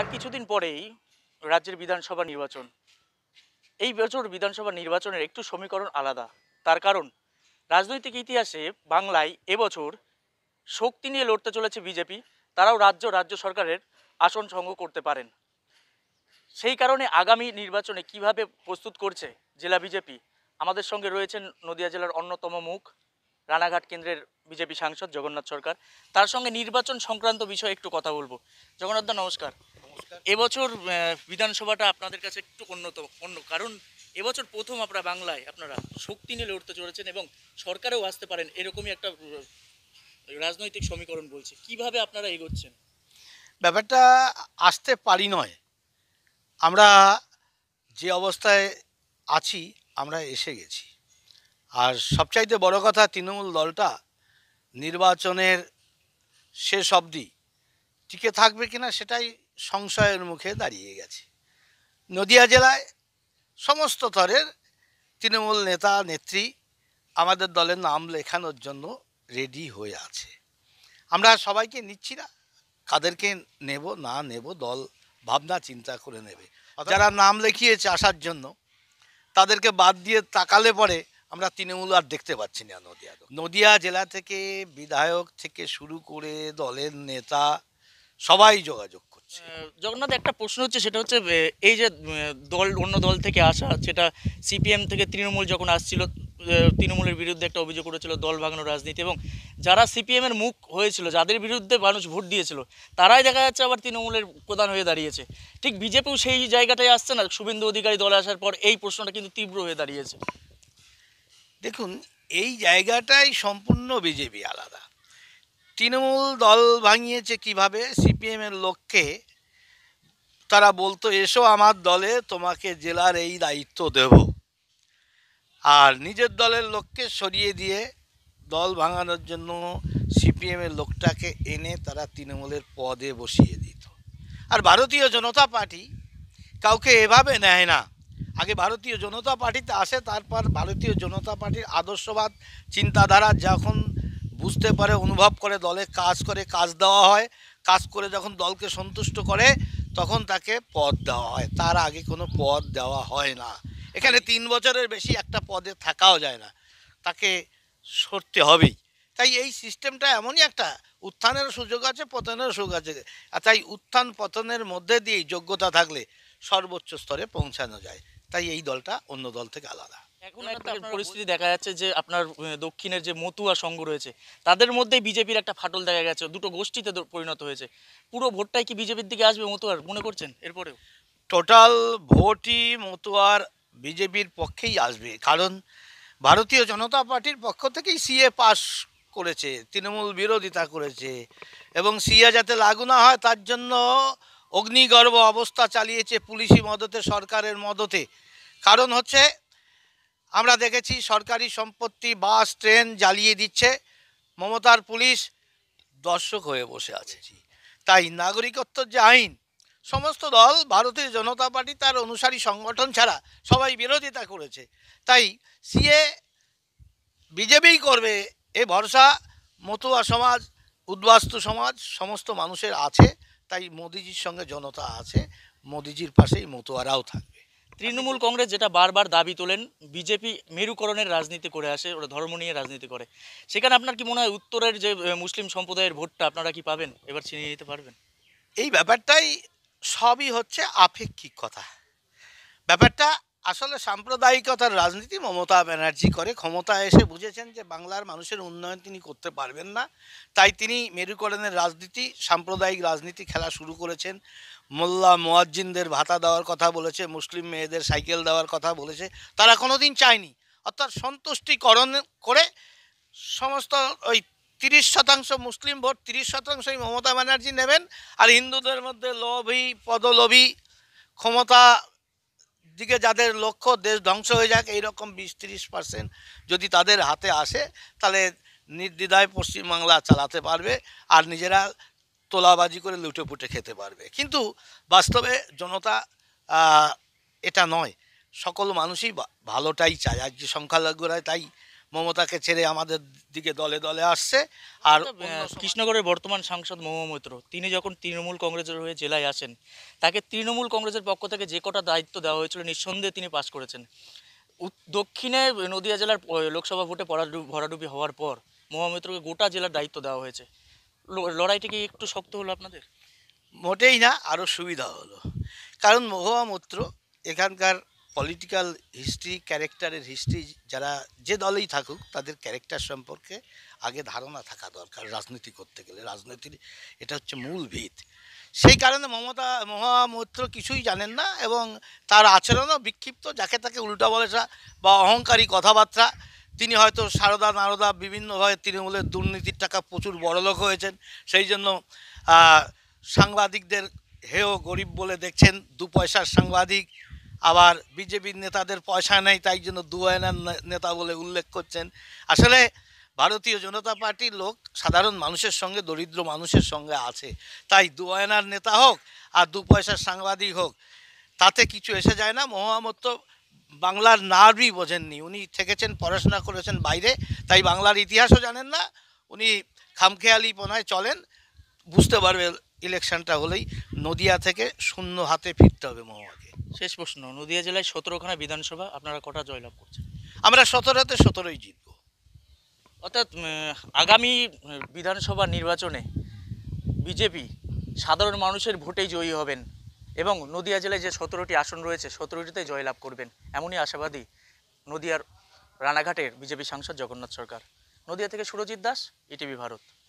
আর কিছুদিন পরেই রাজ্যের বিধানসভা নির্বাচন এই বছর বিধানসভা নির্বাচনের একটু সমীকরণ আলাদা তার কারণ রাজনৈতিক ইতিহাসে বাংলায় এবছর শক্তি নিয়ে লড়তে চলেছে বিজেপি তারাও রাজ্য রাজ্য সরকারের আসন সংগ্রহ করতে পারেন সেই কারণে আগামী নির্বাচনে কিভাবে প্রস্তুত করছে জেলা বিজেপি আমাদের সঙ্গে রয়েছেন নদিয়া জেলার অন্যতম মুখ রানাঘাট কেন্দ্রের বিজেপি সাংসদ জগন্নাথ সরকার তার সঙ্গে নির্বাচন সংক্রান্ত বিষয়ে একটু কথা বলবো জগন্নাথ দা নমস্কার এবছর বিধানসভাটা আপনাদের কাছে একটু অন্যতম অন্য কারণ এবছর প্রথম আপনারা বাংলায় আপনারা শক্তি নিয়ে লড়তে চলেছেন এবং সরকারেও আসতে পারেন এরকমই একটা রাজনৈতিক সমীকরণ বলছে কিভাবে আপনারা এগোচ্ছেন ব্যাপারটা আসতে পারি নয় আমরা যে অবস্থায় আছি আমরা এসে গেছি আর সবচাইতে বড় কথা তৃণমূল দলটা নির্বাচনের শেষ অবধি টিকে থাকবে কিনা সেটাই সংশয়ের মুখে দাঁড়িয়ে গেছে নদিয়া জেলায় সমস্ত স্তরের তৃণমূল নেতা নেত্রী আমাদের দলের নাম লেখানোর জন্য রেডি হয়ে আছে আমরা সবাইকে নিচ্ছি না কাদেরকে নেব না নেব দল ভাবনা চিন্তা করে নেবে যারা নাম লেখিয়েছে আসার জন্য তাদেরকে বাদ দিয়ে তাকালে পরে আমরা তৃণমূল আর দেখতে পাচ্ছি না নদিয়া নদিয়া জেলা থেকে বিধায়ক থেকে শুরু করে দলের নেতা সবাই যোগাযোগ জগন্নাথ একটা প্রশ্ন হচ্ছে সেটা হচ্ছে এই যে দল অন্য দল থেকে আসা সেটা সিপিএম থেকে তৃণমূল যখন আসছিল তৃণমূলের বিরুদ্ধে একটা অভিযোগ করেছিল দল ভাঙানোর রাজনীতি এবং যারা সিপিএমের মুখ হয়েছিল যাদের বিরুদ্ধে মানুষ ভোট দিয়েছিল তারাই দেখা যাচ্ছে আবার তৃণমূলের প্রধান হয়ে দাঁড়িয়েছে ঠিক বিজেপিও সেই জায়গাটায় আসছে না শুভেন্দু অধিকারী দলে আসার পর এই প্রশ্নটা কিন্তু তীব্র হয়ে দাঁড়িয়েছে দেখুন এই জায়গাটাই সম্পূর্ণ বিজেপি আলাদা তৃণমূল দল ভাঙিয়েছে কিভাবে সিপিএমের লোককে তারা বলতো এসো আমার দলে তোমাকে জেলার এই দায়িত্ব দেব আর নিজের দলের লোককে সরিয়ে দিয়ে দল ভাঙানোর জন্য সিপিএমের লোকটাকে এনে তারা তৃণমূলের পদে বসিয়ে দিত আর ভারতীয় জনতা পার্টি কাউকে এভাবে নেয় না আগে ভারতীয় জনতা পার্টিতে আসে তারপর ভারতীয় জনতা পার্টির আদর্শবাদ চিন্তাধারা যখন বুঝতে পারে অনুভব করে দলে কাজ করে কাজ দেওয়া হয় কাজ করে যখন দলকে সন্তুষ্ট করে তখন তাকে পদ দেওয়া হয় তার আগে কোনো পদ দেওয়া হয় না এখানে তিন বছরের বেশি একটা পদে থাকাও যায় না তাকে সরতে হবেই তাই এই সিস্টেমটা এমনই একটা উত্থানের সুযোগ আছে পতনের সুযোগ আছে আর তাই উত্থান পতনের মধ্যে দিয়েই যোগ্যতা থাকলে সর্বোচ্চ স্তরে পৌঁছানো যায় তাই এই দলটা অন্য দল থেকে আলাদা এখন একটা পরিস্থিতি দেখা যাচ্ছে যে আপনার দক্ষিণের যে মতুয়া সংঘ রয়েছে তাদের মধ্যে বিজেপির একটা ফাটল দেখা গেছে দুটো গোষ্ঠীতে পরিণত হয়েছে পুরো ভোটটাই কি বিজেপির দিকে আসবে মতুয়ার মনে করছেন এরপরেও টোটাল ভোটই মতুয়ার বিজেপির পক্ষেই আসবে কারণ ভারতীয় জনতা পার্টির পক্ষ থেকেই সিএ পাস করেছে তৃণমূল বিরোধিতা করেছে এবং সিএ যাতে লাগু না হয় তার জন্য অগ্নিগর্ভ অবস্থা চালিয়েছে পুলিশি মদতে সরকারের মদতে কারণ হচ্ছে আমরা দেখেছি সরকারি সম্পত্তি বাস ট্রেন জ্বালিয়ে দিচ্ছে মমতার পুলিশ দর্শক হয়ে বসে আছে তাই নাগরিকত্ব যে আইন সমস্ত দল ভারতীয় জনতা পার্টি তার অনুসারী সংগঠন ছাড়া সবাই বিরোধিতা করেছে তাই সিএ বিজেপিই করবে এ ভরসা মতুয়া সমাজ উদ্বাস্তু সমাজ সমস্ত মানুষের আছে তাই মোদিজির সঙ্গে জনতা আছে মোদিজির পাশেই মতুয়ারাও থাকবে তৃণমূল কংগ্রেস যেটা বারবার দাবি তোলেন বিজেপি মেরুকরণের রাজনীতি করে আসে ওরা ধর্ম নিয়ে রাজনীতি করে সেখানে আপনার কি মনে হয় উত্তরের যে মুসলিম সম্প্রদায়ের ভোটটা আপনারা কি পাবেন এবার ছিনিয়ে নিতে পারবেন এই ব্যাপারটাই সবই হচ্ছে আপেক্ষিক কথা ব্যাপারটা আসলে সাম্প্রদায়িকতার রাজনীতি মমতা ব্যানার্জি করে ক্ষমতায় এসে বুঝেছেন যে বাংলার মানুষের উন্নয়ন তিনি করতে পারবেন না তাই তিনি মেরুকরণের রাজনীতি সাম্প্রদায়িক রাজনীতি খেলা শুরু করেছেন মোল্লা মোয়াজ্জিনদের ভাতা দেওয়ার কথা বলেছে মুসলিম মেয়েদের সাইকেল দেওয়ার কথা বলেছে তারা কোনো দিন চায়নি অর্থাৎ সন্তুষ্টিকরণ করে সমস্ত ওই তিরিশ শতাংশ মুসলিম ভোট তিরিশ শতাংশই মমতা ব্যানার্জি নেবেন আর হিন্দুদের মধ্যে লোভী পদলোভী ক্ষমতা দিকে যাদের লক্ষ্য দেশ ধ্বংস হয়ে যাক এইরকম বিশ তিরিশ পার্সেন্ট যদি তাদের হাতে আসে তাহলে নির্দ্বিধায় পশ্চিমবাংলা চালাতে পারবে আর নিজেরা তোলাবাজি করে লুটে পুটে খেতে পারবে কিন্তু বাস্তবে জনতা এটা নয় সকল মানুষই ভালোটাই চায় আর যে সংখ্যালঘুরা তাই মমতাকে ছেড়ে আমাদের দিকে দলে দলে আসছে আর কৃষ্ণগড়ের বর্তমান সাংসদ মমা মৈত্র তিনি যখন তৃণমূল কংগ্রেসের হয়ে জেলায় আসেন তাকে তৃণমূল কংগ্রেসের পক্ষ থেকে যে কটা দায়িত্ব দেওয়া হয়েছিল নিঃসন্দেহে তিনি পাশ করেছেন দক্ষিণে নদিয়া জেলার লোকসভা ভোটে ভরাডুবি হওয়ার পর মমা মৈত্রকে গোটা জেলার দায়িত্ব দেওয়া হয়েছে লড়াইটি কি একটু শক্ত হলো আপনাদের মোটেই না আরও সুবিধা হলো কারণ মহুয়া মৈত্র এখানকার পলিটিক্যাল হিস্ট্রি ক্যারেক্টারের হিস্ট্রি যারা যে দলেই থাকুক তাদের ক্যারেক্টার সম্পর্কে আগে ধারণা থাকা দরকার রাজনীতি করতে গেলে রাজনীতির এটা হচ্ছে মূল ভিত সেই কারণে মমতা মহামৈত্র কিছুই জানেন না এবং তার আচরণও বিক্ষিপ্ত যাকে তাকে উল্টা বলেছা বা অহংকারী কথাবার্তা তিনি হয়তো সারদা নারদা বিভিন্নভাবে তৃণমূলের দুর্নীতির টাকা প্রচুর বড়লোক হয়েছেন সেই জন্য সাংবাদিকদের হেও গরিব বলে দেখছেন দু পয়সার সাংবাদিক আবার বিজেপির নেতাদের পয়সা নেই তাই জন্য দু আয়নার নেতা বলে উল্লেখ করছেন আসলে ভারতীয় জনতা পার্টির লোক সাধারণ মানুষের সঙ্গে দরিদ্র মানুষের সঙ্গে আছে তাই দু আয়নার নেতা হোক আর দু পয়সার সাংবাদিক হোক তাতে কিছু এসে যায় না মহামত্ত বাংলার নার্ভই বোঝেননি উনি থেকেছেন পড়াশোনা করেছেন বাইরে তাই বাংলার ইতিহাসও জানেন না উনি খামখেয়ালি পনায় চলেন বুঝতে পারবে ইলেকশনটা হলেই নদিয়া থেকে শূন্য হাতে ফিরতে হবে মোহাম্মদ শেষ প্রশ্ন নদিয়া জেলায় সতেরোখানা বিধানসভা আপনারা কটা জয়লাভ করছেন আমরা সতেরোতে সতেরোই জিতব অর্থাৎ আগামী বিধানসভা নির্বাচনে বিজেপি সাধারণ মানুষের ভোটেই জয়ী হবেন এবং নদিয়া জেলায় যে সতেরোটি আসন রয়েছে সতেরোটিতে জয়লাভ করবেন এমনই আশাবাদী নদিয়ার রানাঘাটের বিজেপি সাংসদ জগন্নাথ সরকার নদিয়া থেকে সুরজিৎ দাস ইটিভি ভারত